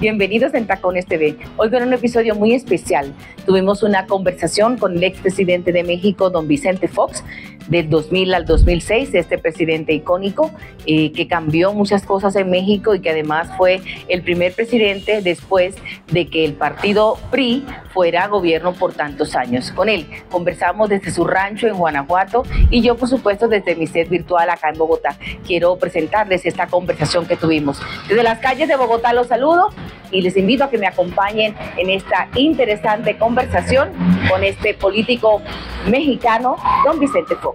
bienvenidos en Tacones TV. Hoy con un episodio muy especial. Tuvimos una conversación con el expresidente de México, don Vicente Fox, del 2000 al 2006, este presidente icónico eh, que cambió muchas cosas en México y que además fue el primer presidente después de que el partido PRI fuera gobierno por tantos años. Con él conversamos desde su rancho en Guanajuato y yo, por supuesto, desde mi set virtual acá en Bogotá. Quiero presentarles esta conversación que tuvimos. Desde las calles de Bogotá los saludo y les invito a que me acompañen en esta interesante conversación con este político mexicano, don Vicente Fox.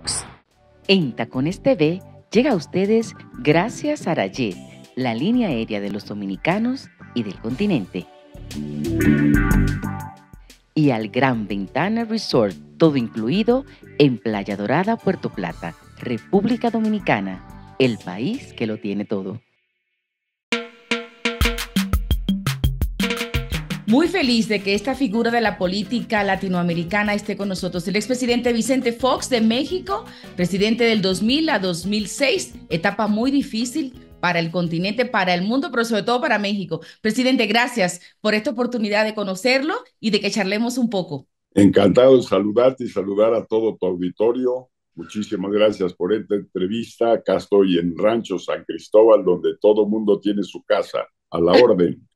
En Tacones TV llega a ustedes gracias a Rayet, la línea aérea de los dominicanos y del continente. Y al Gran Ventana Resort, todo incluido en Playa Dorada, Puerto Plata, República Dominicana, el país que lo tiene todo. Muy feliz de que esta figura de la política latinoamericana esté con nosotros. El expresidente Vicente Fox de México, presidente del 2000 a 2006, etapa muy difícil para el continente, para el mundo, pero sobre todo para México. Presidente, gracias por esta oportunidad de conocerlo y de que charlemos un poco. Encantado de saludarte y saludar a todo tu auditorio. Muchísimas gracias por esta entrevista. Acá estoy en Rancho San Cristóbal, donde todo mundo tiene su casa a la eh, orden.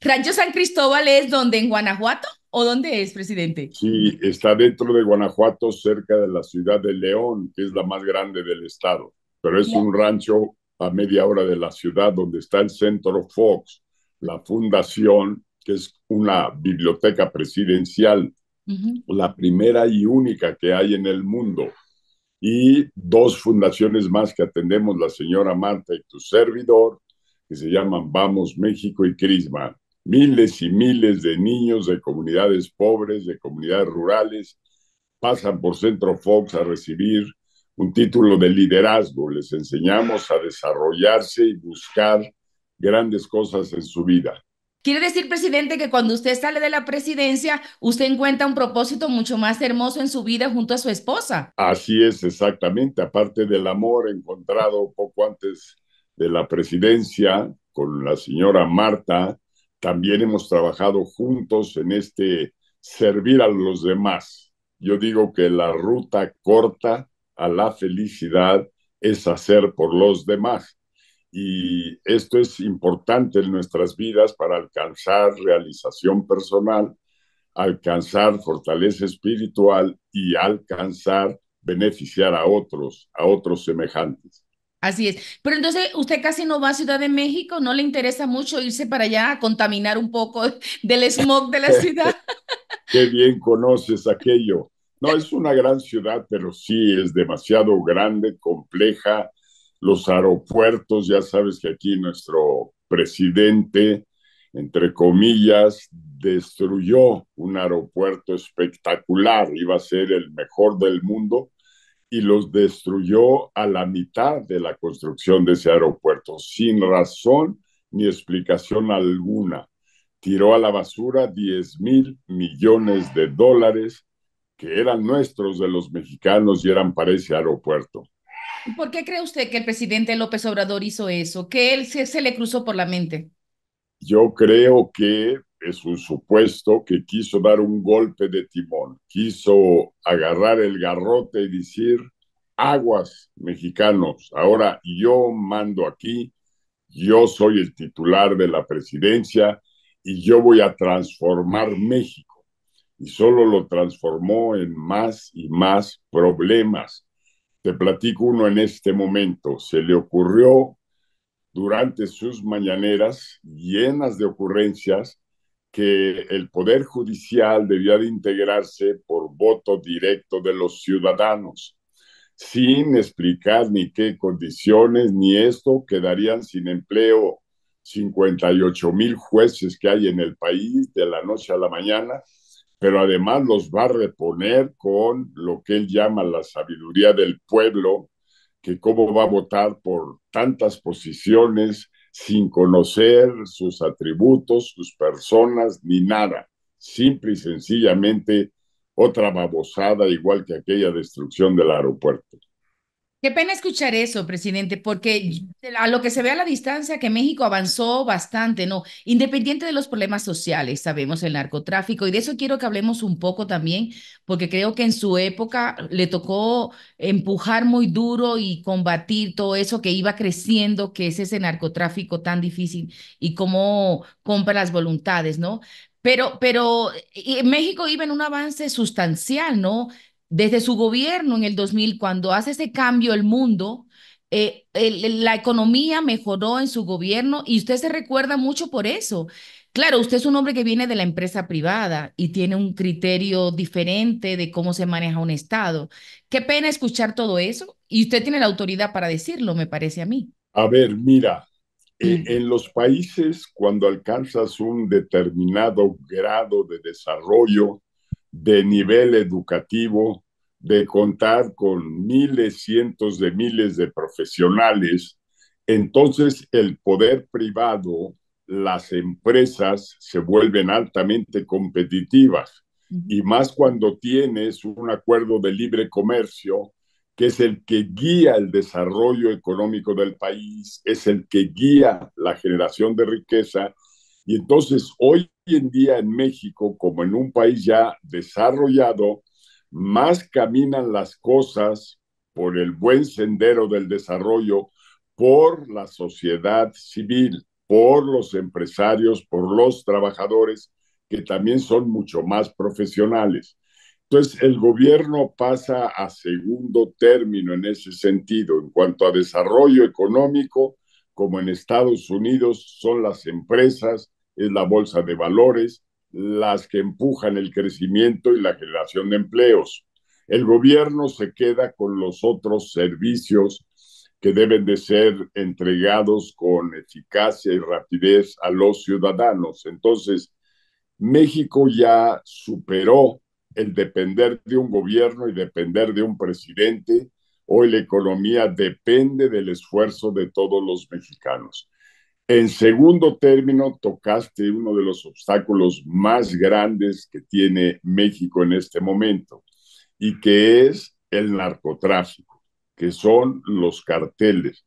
¿Rancho San Cristóbal es donde en Guanajuato o dónde es, presidente? Sí, está dentro de Guanajuato, cerca de la ciudad de León, que es la más grande del estado, pero es un rancho a media hora de la ciudad donde está el centro Fox, la fundación, que es una biblioteca presidencial, la primera y única que hay en el mundo, y dos fundaciones más que atendemos, la señora Marta y tu servidor, que se llaman Vamos México y Crisma. Miles y miles de niños de comunidades pobres, de comunidades rurales, pasan por Centro Fox a recibir un título de liderazgo. Les enseñamos a desarrollarse y buscar grandes cosas en su vida. Quiere decir, presidente, que cuando usted sale de la presidencia, usted encuentra un propósito mucho más hermoso en su vida junto a su esposa. Así es, exactamente. Aparte del amor encontrado poco antes de la presidencia, con la señora Marta, también hemos trabajado juntos en este servir a los demás. Yo digo que la ruta corta a la felicidad es hacer por los demás. Y esto es importante en nuestras vidas para alcanzar realización personal, alcanzar fortaleza espiritual y alcanzar beneficiar a otros, a otros semejantes. Así es. Pero entonces usted casi no va a Ciudad de México, no le interesa mucho irse para allá a contaminar un poco del smog de la ciudad. Qué bien conoces aquello. No, es una gran ciudad, pero sí es demasiado grande, compleja. Los aeropuertos, ya sabes que aquí nuestro presidente, entre comillas, destruyó un aeropuerto espectacular, iba a ser el mejor del mundo y los destruyó a la mitad de la construcción de ese aeropuerto, sin razón ni explicación alguna. Tiró a la basura 10 mil millones de dólares que eran nuestros de los mexicanos y eran para ese aeropuerto. ¿Por qué cree usted que el presidente López Obrador hizo eso? que él se, se le cruzó por la mente? Yo creo que es un supuesto que quiso dar un golpe de timón, quiso agarrar el garrote y decir, aguas mexicanos, ahora yo mando aquí, yo soy el titular de la presidencia y yo voy a transformar México. Y solo lo transformó en más y más problemas. Te platico uno en este momento. Se le ocurrió durante sus mañaneras llenas de ocurrencias que el Poder Judicial debía de integrarse por voto directo de los ciudadanos, sin explicar ni qué condiciones ni esto, quedarían sin empleo 58 mil jueces que hay en el país de la noche a la mañana, pero además los va a reponer con lo que él llama la sabiduría del pueblo, que cómo va a votar por tantas posiciones sin conocer sus atributos, sus personas, ni nada. Simple y sencillamente otra babosada igual que aquella destrucción del aeropuerto. Qué pena escuchar eso, presidente, porque a lo que se ve a la distancia que México avanzó bastante, ¿no? Independiente de los problemas sociales, sabemos el narcotráfico, y de eso quiero que hablemos un poco también, porque creo que en su época le tocó empujar muy duro y combatir todo eso que iba creciendo, que es ese narcotráfico tan difícil y cómo compra las voluntades, ¿no? Pero, pero México iba en un avance sustancial, ¿no? Desde su gobierno en el 2000, cuando hace ese cambio el mundo, eh, la economía mejoró en su gobierno y usted se recuerda mucho por eso. Claro, usted es un hombre que viene de la empresa privada y tiene un criterio diferente de cómo se maneja un Estado. Qué pena escuchar todo eso y usted tiene la autoridad para decirlo, me parece a mí. A ver, mira, eh, mm. en los países cuando alcanzas un determinado grado de desarrollo de nivel educativo, de contar con miles, cientos de miles de profesionales, entonces el poder privado, las empresas se vuelven altamente competitivas y más cuando tienes un acuerdo de libre comercio que es el que guía el desarrollo económico del país, es el que guía la generación de riqueza. Y entonces hoy en día en México, como en un país ya desarrollado, más caminan las cosas por el buen sendero del desarrollo, por la sociedad civil, por los empresarios, por los trabajadores, que también son mucho más profesionales. Entonces, el gobierno pasa a segundo término en ese sentido. En cuanto a desarrollo económico, como en Estados Unidos son las empresas, es la bolsa de valores, las que empujan el crecimiento y la generación de empleos. El gobierno se queda con los otros servicios que deben de ser entregados con eficacia y rapidez a los ciudadanos. Entonces, México ya superó el depender de un gobierno y depender de un presidente. Hoy la economía depende del esfuerzo de todos los mexicanos. En segundo término, tocaste uno de los obstáculos más grandes que tiene México en este momento y que es el narcotráfico, que son los carteles,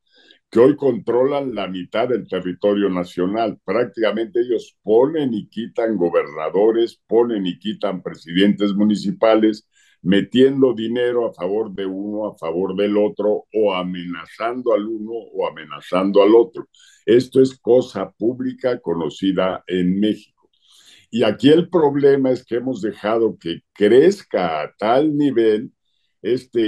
que hoy controlan la mitad del territorio nacional. Prácticamente ellos ponen y quitan gobernadores, ponen y quitan presidentes municipales, metiendo dinero a favor de uno, a favor del otro, o amenazando al uno o amenazando al otro. Esto es cosa pública conocida en México. Y aquí el problema es que hemos dejado que crezca a tal nivel esta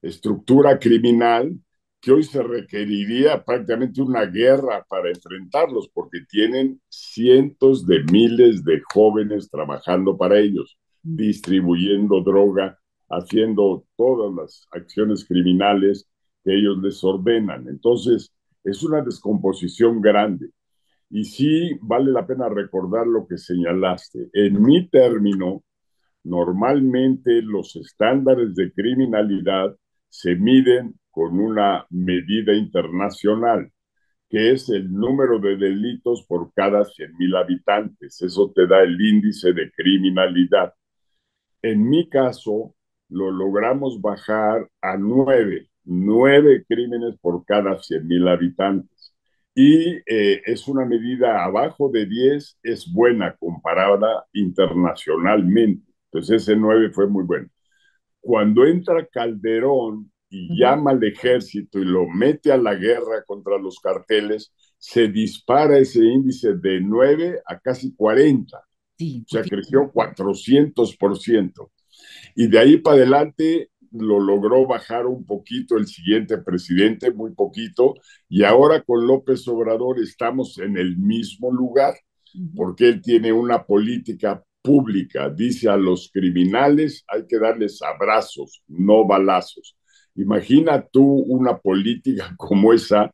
estructura criminal que hoy se requeriría prácticamente una guerra para enfrentarlos, porque tienen cientos de miles de jóvenes trabajando para ellos distribuyendo droga, haciendo todas las acciones criminales que ellos les ordenan. Entonces, es una descomposición grande. Y sí vale la pena recordar lo que señalaste. En mi término, normalmente los estándares de criminalidad se miden con una medida internacional, que es el número de delitos por cada 100.000 habitantes. Eso te da el índice de criminalidad. En mi caso, lo logramos bajar a nueve, nueve crímenes por cada 100.000 mil habitantes. Y eh, es una medida abajo de 10, es buena comparada internacionalmente. Entonces ese 9 fue muy bueno. Cuando entra Calderón y llama al ejército y lo mete a la guerra contra los carteles, se dispara ese índice de 9 a casi 40. Se o sea, creció 400%. Y de ahí para adelante lo logró bajar un poquito el siguiente presidente, muy poquito, y ahora con López Obrador estamos en el mismo lugar, porque él tiene una política pública, dice a los criminales hay que darles abrazos, no balazos. Imagina tú una política como esa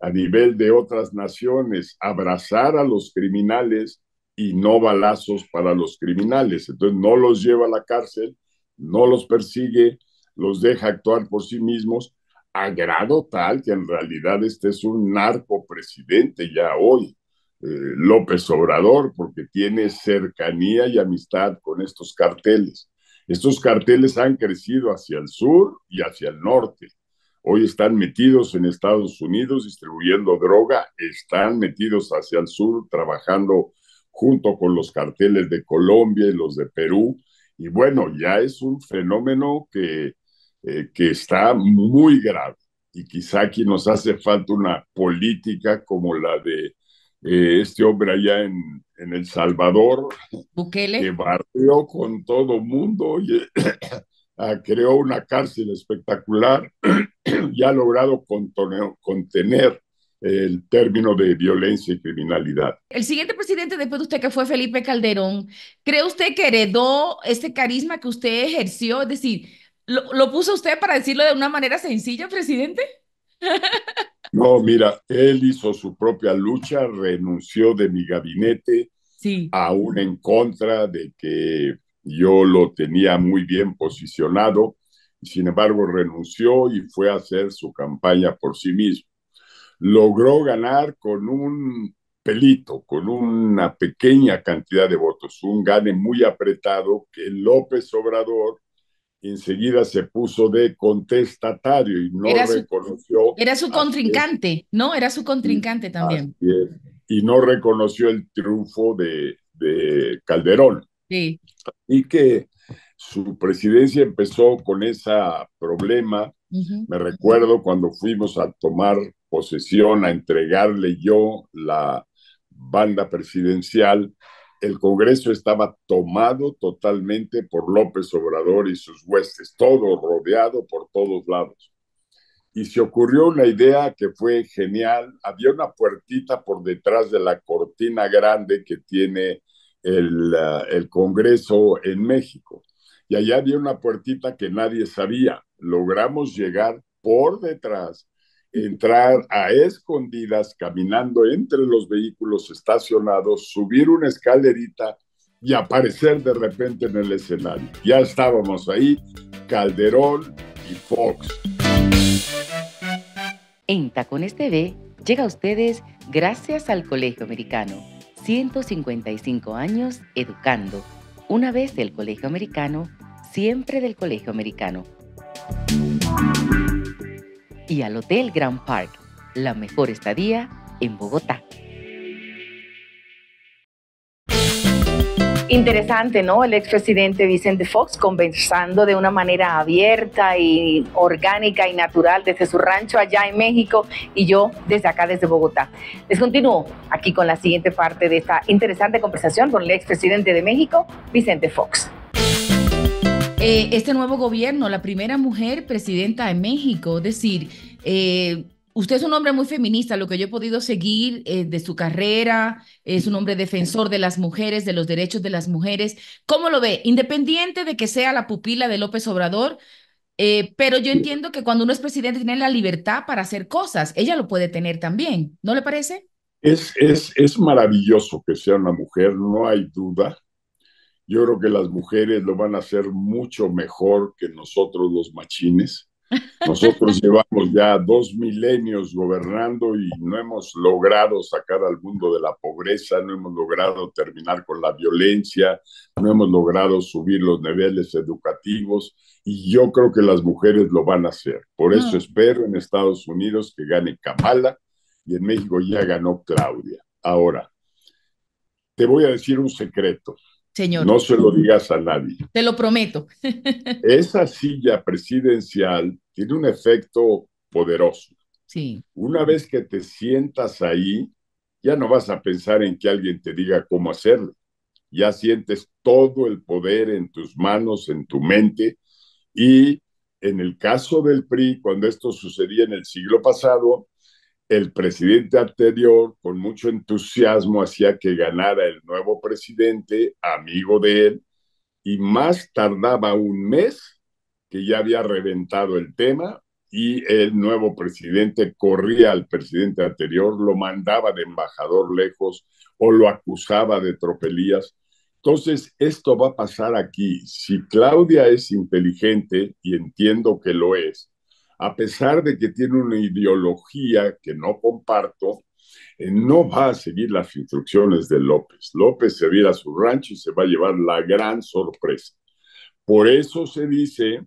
a nivel de otras naciones, abrazar a los criminales y no balazos para los criminales. Entonces no los lleva a la cárcel, no los persigue, los deja actuar por sí mismos, a grado tal que en realidad este es un narco presidente ya hoy, eh, López Obrador, porque tiene cercanía y amistad con estos carteles. Estos carteles han crecido hacia el sur y hacia el norte. Hoy están metidos en Estados Unidos distribuyendo droga, están metidos hacia el sur trabajando junto con los carteles de Colombia y los de Perú. Y bueno, ya es un fenómeno que, eh, que está muy grave y quizá aquí nos hace falta una política como la de eh, este hombre allá en, El Salvador, que barrió con todo mundo y ah, creó una cárcel espectacular y ha logrado contener el término de violencia y criminalidad. El siguiente presidente después de usted que fue Felipe Calderón, ¿cree usted que heredó este carisma que usted ejerció? Es decir, ¿lo, puso usted para decirlo de una manera sencilla, presidente? No, mira, él hizo su propia lucha, renunció de mi gabinete, sí. aún en contra de que yo lo tenía muy bien posicionado, sin embargo renunció y fue a hacer su campaña por sí mismo logró ganar con un pelito, con una pequeña cantidad de votos, un gane muy apretado que López Obrador enseguida se puso de contestatario y no reconoció. Era su contrincante, ¿no? Era su contrincante también. y no reconoció el triunfo de, Calderón. Sí. Y que su presidencia empezó con ese problema. Me recuerdo cuando fuimos a tomar posesión, a entregarle yo la banda presidencial, el Congreso estaba tomado totalmente por López Obrador y sus huestes, todo rodeado por todos lados. Y se ocurrió una idea que fue genial. Había una puertita por detrás de la cortina grande que tiene el, uh, Congreso en México. Y allá había una puertita que nadie sabía. Logramos llegar por detrás entrar a escondidas, caminando entre los vehículos estacionados, subir una escalerita y aparecer de repente en el escenario. Ya estábamos ahí, Calderón y Fox. En Tacones TV llega a ustedes gracias al Colegio Americano. 155 años educando. Una vez del Colegio Americano, siempre del Colegio Americano y al Hotel Grand Park, la mejor estadía en Bogotá. Interesante, ¿no? El expresidente Vicente Fox conversando de una manera abierta y orgánica y natural desde su rancho allá en México y yo desde acá, desde Bogotá. Les continúo aquí con la siguiente parte de esta interesante conversación con el expresidente de México, Vicente Fox. Eh, este nuevo gobierno, la primera mujer presidenta de México, es decir, eh, usted es un hombre muy feminista, lo que yo he podido seguir eh, de su carrera, es un hombre defensor de las mujeres, de los derechos de las mujeres. ¿Cómo lo ve? Independiente de que sea la pupila de López Obrador, pero yo entiendo que cuando uno es presidente tiene la libertad para hacer cosas, ella lo puede tener también, ¿no le parece? Es, es maravilloso que sea una mujer, no hay duda. Yo creo que las mujeres lo van a hacer mucho mejor que nosotros los machines. Nosotros llevamos ya dos milenios gobernando y no hemos logrado sacar al mundo de la pobreza, no hemos logrado terminar con la violencia, no hemos logrado subir los niveles educativos y yo creo que las mujeres lo van a hacer. Por eso mm. espero en Estados Unidos que gane Kamala y en México ya ganó Claudia. Ahora, te voy a decir un secreto. Señor. No se lo digas a nadie. Te lo prometo. Esa silla presidencial tiene un efecto poderoso. Sí. Una vez que te sientas ahí, ya no vas a pensar en que alguien te diga cómo hacerlo. Ya sientes todo el poder en tus manos, en tu mente. Y en el caso del PRI, cuando esto sucedía en el siglo pasado, el presidente anterior con mucho entusiasmo hacía que ganara el nuevo presidente, amigo de él, y más tardaba un mes que ya había reventado el tema y el nuevo presidente corría al presidente anterior, lo mandaba de embajador lejos o lo acusaba de tropelías. Entonces, esto va a pasar aquí. Si Claudia es inteligente, y entiendo que lo es, a pesar de que tiene una ideología que no comparto, eh, no va a seguir las instrucciones de López. López se va a a su rancho y se va a llevar la gran sorpresa. Por eso se dice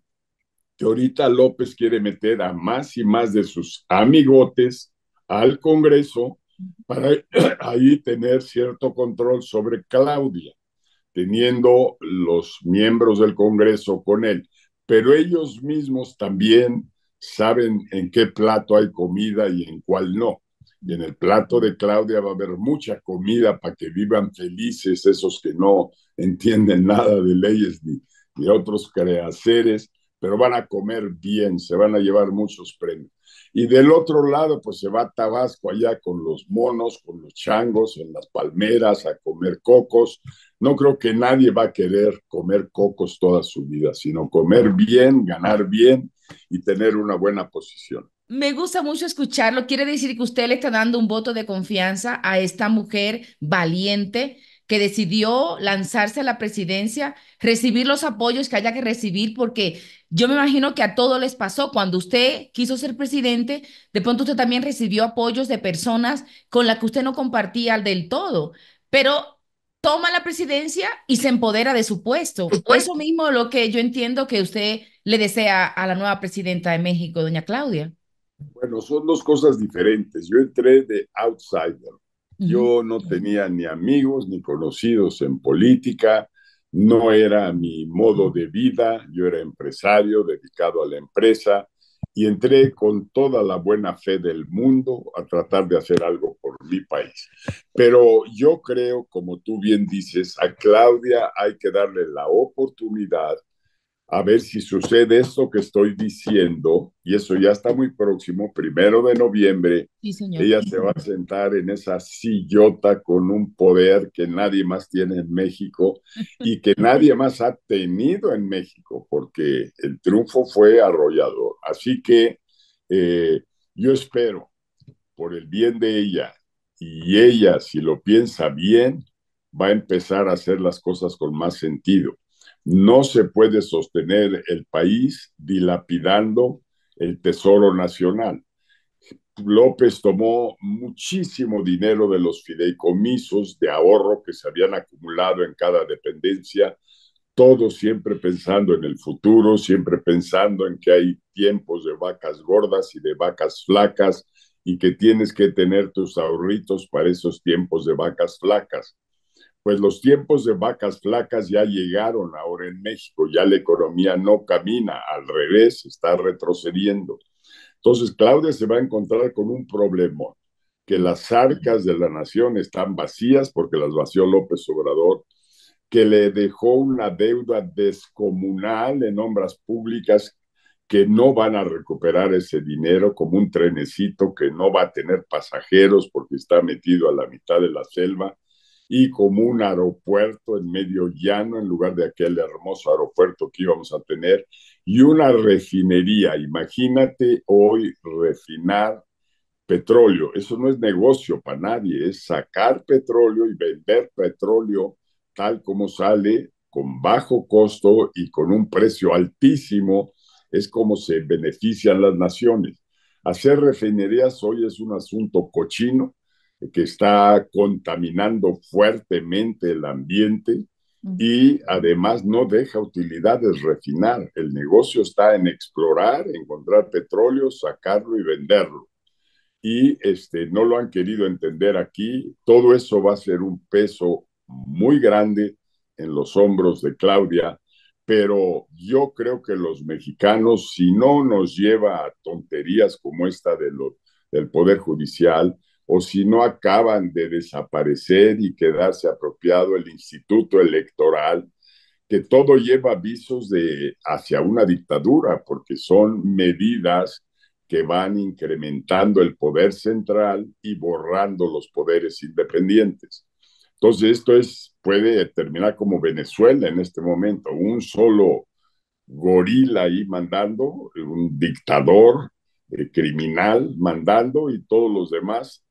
que ahorita López quiere meter a más y más de sus amigotes al Congreso para ahí tener cierto control sobre Claudia, teniendo los miembros del Congreso con él. Pero ellos mismos también saben en qué plato hay comida y en cuál no. Y en el plato de Claudia va a haber mucha comida para que vivan felices esos que no entienden nada de leyes ni de otros creaceres, pero van a comer bien, se van a llevar muchos premios. Y del otro lado, pues se va a Tabasco allá con los monos, con los changos, en las palmeras, a comer cocos. No creo que nadie va a querer comer cocos toda su vida, sino comer bien, ganar bien y tener una buena posición. Me gusta mucho escucharlo. Quiere decir que usted le está dando un voto de confianza a esta mujer valiente que decidió lanzarse a la presidencia, recibir los apoyos que haya que recibir, porque yo me imagino que a todos les pasó. Cuando usted quiso ser presidente, de pronto usted también recibió apoyos de personas con las que usted no compartía del todo, pero toma la presidencia y se empodera de su puesto. Eso mismo lo que yo entiendo que usted le desea a la nueva presidenta de México, doña Claudia? Bueno, son dos cosas diferentes. Yo entré de outsider. Yo no tenía ni amigos ni conocidos en política, no era mi modo de vida, yo era empresario dedicado a la empresa y entré con toda la buena fe del mundo a tratar de hacer algo por mi país. Pero yo creo, como tú bien dices, a Claudia hay que darle la oportunidad a ver si sucede esto que estoy diciendo, y eso ya está muy próximo, primero de noviembre, ella se va a sentar en esa sillota con un poder que nadie más tiene en México y que nadie más ha tenido en México, porque el triunfo fue arrollador. Así que eh, yo espero, por el bien de ella, y ella, si lo piensa bien, va a empezar a hacer las cosas con más sentido no se puede sostener el país dilapidando el tesoro nacional. López tomó muchísimo dinero de los fideicomisos de ahorro que se habían acumulado en cada dependencia, todo siempre pensando en el futuro, siempre pensando en que hay tiempos de vacas gordas y de vacas flacas y que tienes que tener tus ahorritos para esos tiempos de vacas flacas pues los tiempos de vacas flacas ya llegaron ahora en México, ya la economía no camina, al revés, está retrocediendo. Entonces, Claudia se va a encontrar con un problema, que las arcas de la nación están vacías porque las vació López Obrador, que le dejó una deuda descomunal en obras públicas que no van a recuperar ese dinero como un trenecito que no va a tener pasajeros porque está metido a la mitad de la selva y como un aeropuerto en medio llano en lugar de aquel hermoso aeropuerto que íbamos a tener y una refinería. Imagínate hoy refinar petróleo. Eso no es negocio para nadie, es sacar petróleo y vender petróleo tal como sale, con bajo costo y con un precio altísimo. Es como se benefician las naciones. Hacer refinerías hoy es un asunto cochino, que está contaminando fuertemente el ambiente y además no deja utilidades refinar. El negocio está en explorar, encontrar petróleo, sacarlo y venderlo. Y este, no lo han querido entender aquí. Todo eso va a ser un peso muy grande en los hombros de Claudia, pero yo creo que los mexicanos, si no nos lleva a tonterías como esta de del Poder Judicial, o si no acaban de desaparecer y quedarse apropiado el instituto electoral, que todo lleva avisos de hacia una dictadura, porque son medidas que van incrementando el poder central y borrando los poderes independientes. Entonces, esto es, puede terminar como Venezuela en este momento, un solo gorila ahí mandando, un dictador eh, criminal mandando y todos los demás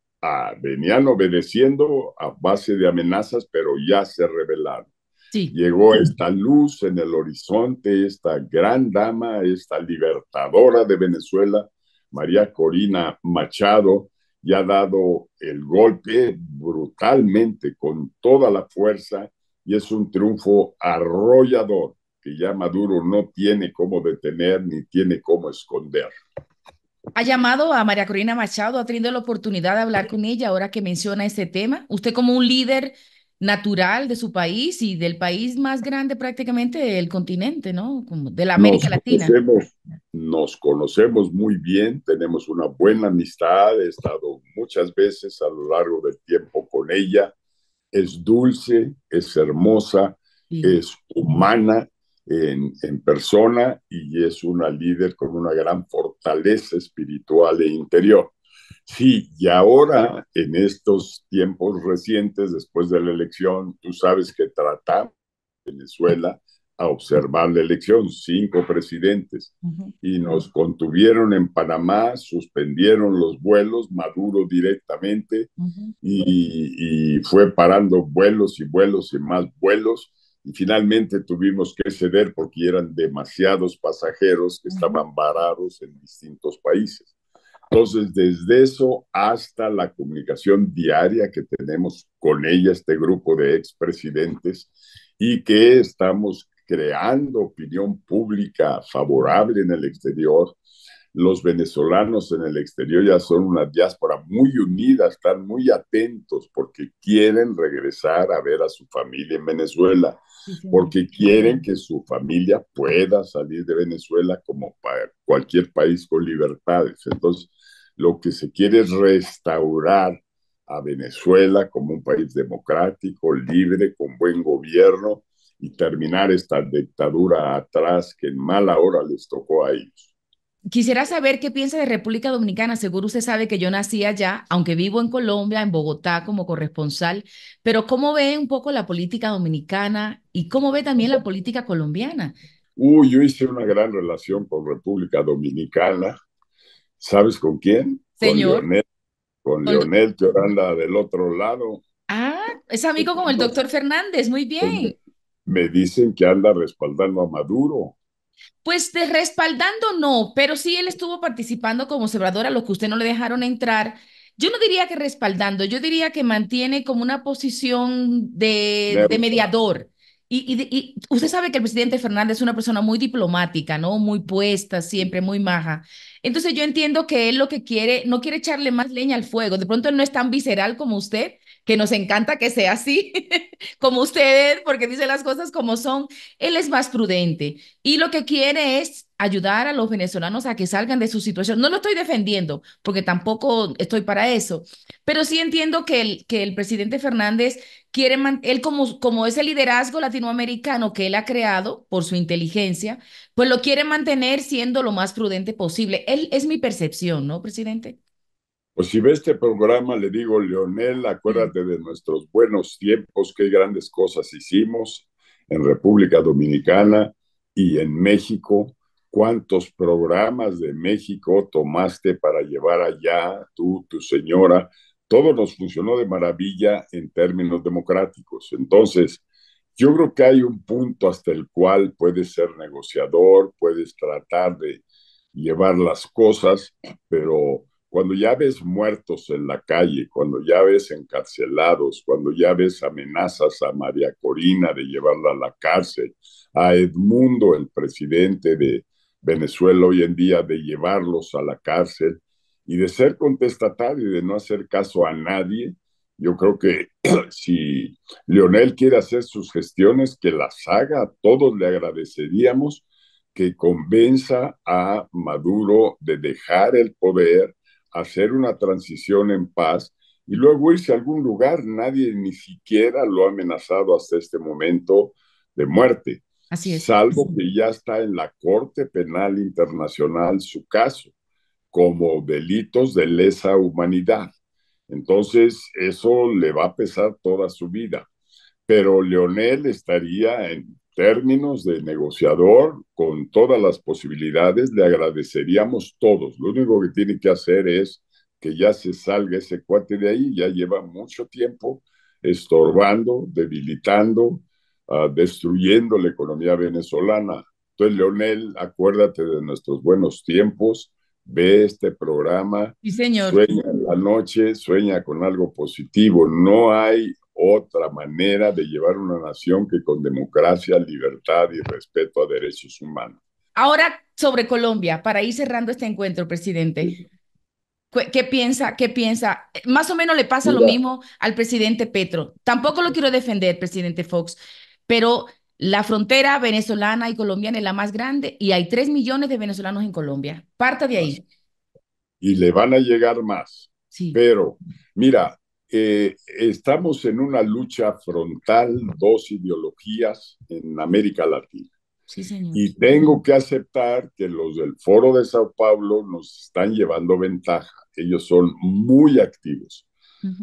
venían obedeciendo a base de amenazas, pero ya se rebelaron. Llegó esta luz en el horizonte, esta gran dama, esta libertadora de Venezuela, María Corina Machado, y ha dado el golpe brutalmente, con toda la fuerza, y es un triunfo arrollador que ya Maduro no tiene cómo detener ni tiene cómo esconder ha llamado a María Corina Machado, ha tenido la oportunidad de hablar con ella ahora que menciona este tema. Usted como un líder natural de su país y del país más grande prácticamente del continente, ¿no? Como de la América Latina. nos conocemos muy bien, tenemos una buena amistad, he estado muchas veces a lo largo del tiempo con ella. Es dulce, es hermosa, es humana en, persona y es una líder con una gran fortaleza espiritual e interior. Sí, y ahora en estos tiempos recientes, después de la elección, tú sabes que tratamos Venezuela a observar la elección, cinco presidentes, y nos contuvieron en Panamá, suspendieron los vuelos, Maduro directamente, y, y, fue parando vuelos y vuelos y más vuelos, y finalmente tuvimos que ceder porque eran demasiados pasajeros que estaban varados en distintos países. Entonces, desde eso hasta la comunicación diaria que tenemos con ella, este grupo de expresidentes, y que estamos creando opinión pública favorable en el exterior, los venezolanos en el exterior ya son una diáspora muy unida, están muy atentos porque quieren regresar a ver a su familia en Venezuela, porque quieren que su familia pueda salir de Venezuela como para cualquier país con libertades. Entonces, lo que se quiere es restaurar a Venezuela como un país democrático, libre, con buen gobierno y terminar esta dictadura atrás que en mala hora les tocó a ellos. Quisiera saber qué piensa de República Dominicana. Seguro usted sabe que yo nací allá, aunque vivo en Colombia, en Bogotá como corresponsal, pero ¿cómo ve un poco la política dominicana y cómo ve también la política colombiana? Uy, yo hice una gran relación con República Dominicana. ¿Sabes con quién? Señor. Con Leonel, con que anda del otro lado. Ah, es amigo como el doctor Fernández, muy pues, bien. Me dicen que anda respaldando a Maduro. Pues de respaldando no, pero sí él estuvo participando como observador a lo que usted no le dejaron entrar. Yo no diría que respaldando, yo diría que mantiene como una posición de, mediador. Y, usted sabe que el presidente Fernández es una persona muy diplomática, ¿no? Muy puesta, siempre muy maja. Entonces yo entiendo que él lo que quiere, no quiere echarle más leña al fuego. De pronto él no es tan visceral como usted, que nos encanta que sea así, como ustedes, porque dice las cosas como son, él es más prudente y lo que quiere es ayudar a los venezolanos a que salgan de su situación. No lo estoy defendiendo, porque tampoco estoy para eso, pero sí entiendo que el, que el presidente Fernández quiere, él como, como ese liderazgo latinoamericano que él ha creado por su inteligencia, pues lo quiere mantener siendo lo más prudente posible. Él, es mi percepción, ¿no, presidente? Pues si ves este programa, le digo, Leonel, acuérdate de nuestros buenos tiempos, qué grandes cosas hicimos en República Dominicana y en México. ¿Cuántos programas de México tomaste para llevar allá tú, tu señora? Todo nos funcionó de maravilla en términos democráticos. Entonces, yo creo que hay un punto hasta el cual puedes ser negociador, puedes tratar de llevar las cosas, pero cuando ya ves muertos en la calle, cuando ya ves encarcelados, cuando ya ves amenazas a María Corina de llevarla a la cárcel, a Edmundo, el presidente de Venezuela hoy en día, de llevarlos a la cárcel y de ser contestatario y de no hacer caso a nadie, yo creo que si Leonel quiere hacer sus gestiones, que las haga, a todos le agradeceríamos que convenza a Maduro de dejar el poder hacer una transición en paz y luego irse a algún lugar. Nadie ni siquiera lo ha amenazado hasta este momento de muerte. Así es. Salvo que ya está en la Corte Penal Internacional su caso como delitos de lesa humanidad. Entonces, eso le va a pesar toda su vida. Pero Leonel estaría en términos de negociador, con todas las posibilidades, le agradeceríamos todos. Lo único que tiene que hacer es que ya se salga ese cuate de ahí, ya lleva mucho tiempo estorbando, debilitando, ah, destruyendo la economía venezolana. Entonces, Leonel, acuérdate de nuestros buenos tiempos, ve este programa. Sí, señor. Sueña la noche, sueña con algo positivo. No hay otra manera de llevar una nación que con democracia, libertad y respeto a derechos humanos. Ahora sobre Colombia, para ir cerrando este encuentro, presidente. ¿Qué piensa? ¿Qué piensa? Más o menos le pasa lo mismo al presidente Petro. Tampoco lo quiero defender, presidente Fox, pero la frontera venezolana y colombiana es la más grande y hay tres millones de venezolanos en Colombia. Parta de ahí. Y le van a llegar más. Sí. Pero, mira, eh, estamos en una lucha frontal, dos ideologías en América Latina. Y tengo que aceptar que los del Foro de Sao Paulo nos están llevando ventaja. Ellos son muy activos.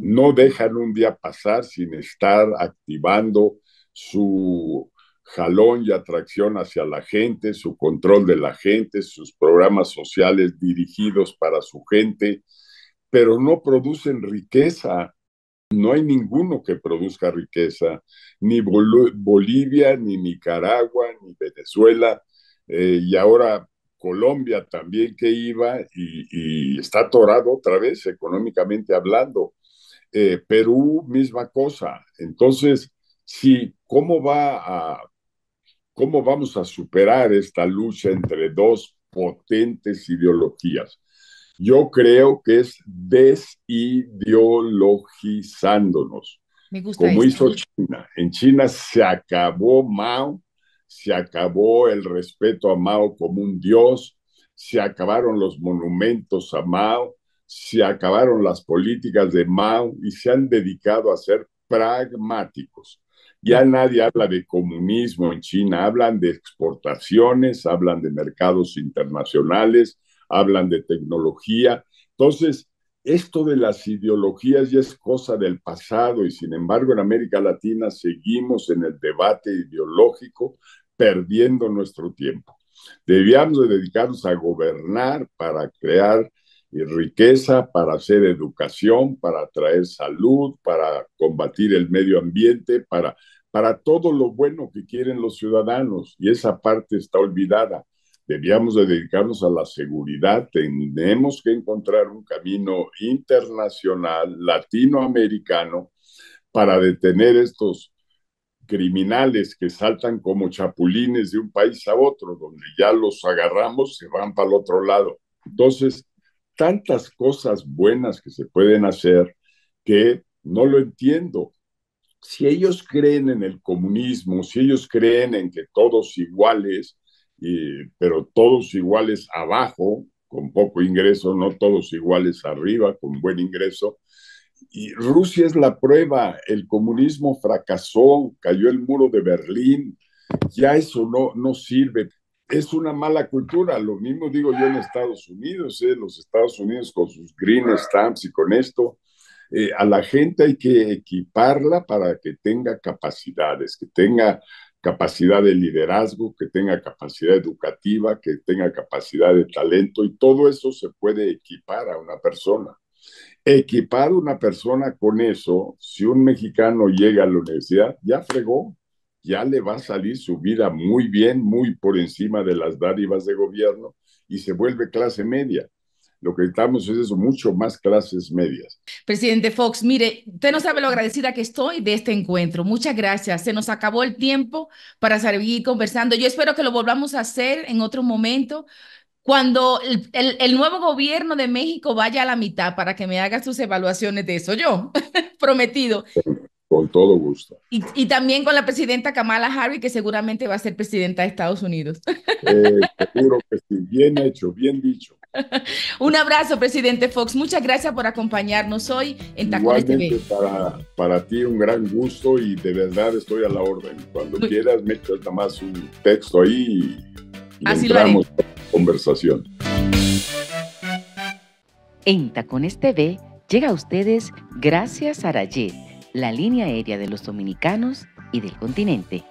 No dejan un día pasar sin estar activando su jalón y atracción hacia la gente, su control de la gente, sus programas sociales dirigidos para su gente, pero no producen riqueza, no hay ninguno que produzca riqueza, ni Bolivia, ni Nicaragua, ni Venezuela, eh, y ahora Colombia también que iba y, está atorado otra vez económicamente hablando. Eh, Perú, misma cosa. Entonces, si ¿cómo va a, cómo vamos a superar esta lucha entre dos potentes ideologías? Yo creo que es desideologizándonos. como hizo China. En China se acabó Mao, se acabó el respeto a Mao como un dios, se acabaron los monumentos a Mao, se acabaron las políticas de Mao y se han dedicado a ser pragmáticos. Ya nadie habla de comunismo en China, hablan de exportaciones, hablan de mercados internacionales, hablan de tecnología. Entonces, esto de las ideologías ya es cosa del pasado y sin embargo en América Latina seguimos en el debate ideológico perdiendo nuestro tiempo. Debíamos dedicarnos a gobernar para crear eh, riqueza, para hacer educación, para traer salud, para combatir el medio ambiente, para, para todo lo bueno que quieren los ciudadanos y esa parte está olvidada debíamos dedicarnos a la seguridad, tenemos que encontrar un camino internacional, latinoamericano, para detener estos criminales que saltan como chapulines de un país a otro, donde ya los agarramos, se van para el otro lado. Entonces, tantas cosas buenas que se pueden hacer que no lo entiendo. Si ellos creen en el comunismo, si ellos creen en que todos iguales, pero todos iguales abajo, con poco ingreso, no todos iguales arriba, con buen ingreso. Y Rusia es la prueba, el comunismo fracasó, cayó el muro de Berlín, ya eso no, no sirve. Es una mala cultura, lo mismo digo yo en Estados Unidos, ¿eh? los Estados Unidos con sus green stamps y con esto, eh, a la gente hay que equiparla para que tenga capacidades, que tenga capacidad de liderazgo, que tenga capacidad educativa, que tenga capacidad de talento y todo eso se puede equipar a una persona. Equipar una persona con eso, si un mexicano llega a la universidad, ya fregó, ya le va a salir su vida muy bien, muy por encima de las dádivas de gobierno y se vuelve clase media. Lo que necesitamos es eso, mucho más clases medias. Presidente Fox, mire, usted no sabe lo agradecida que estoy de este encuentro. Muchas gracias. Se nos acabó el tiempo para seguir conversando. Yo espero que lo volvamos a hacer en otro momento cuando el, el, el, nuevo gobierno de México vaya a la mitad para que me haga sus evaluaciones de eso. Yo, prometido. Con todo gusto. Y, también con la presidenta Kamala Harris, que seguramente va a ser presidenta de Estados Unidos. Eh, seguro que sí, bien hecho, bien dicho. Un abrazo, presidente Fox. Muchas gracias por acompañarnos hoy en Tacones TV. Para, ti un gran gusto y de verdad estoy a la orden. Cuando quieras, me nada más un texto ahí y, entramos conversación. En Tacones TV llega a ustedes gracias a la línea aérea de los dominicanos y del continente.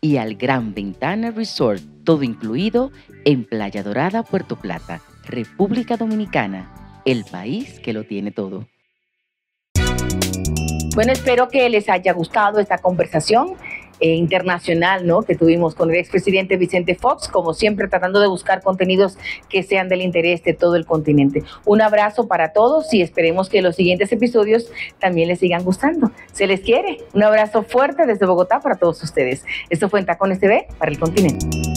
Y al Gran Ventana Resort, todo incluido en Playa Dorada, Puerto Plata, República Dominicana, el país que lo tiene todo. Bueno, espero que les haya gustado esta conversación eh, internacional ¿no? que tuvimos con el expresidente Vicente Fox, como siempre tratando de buscar contenidos que sean del interés de todo el continente. Un abrazo para todos y esperemos que los siguientes episodios también les sigan gustando. Se les quiere. Un abrazo fuerte desde Bogotá para todos ustedes. Esto fue en Tacones TV para el continente.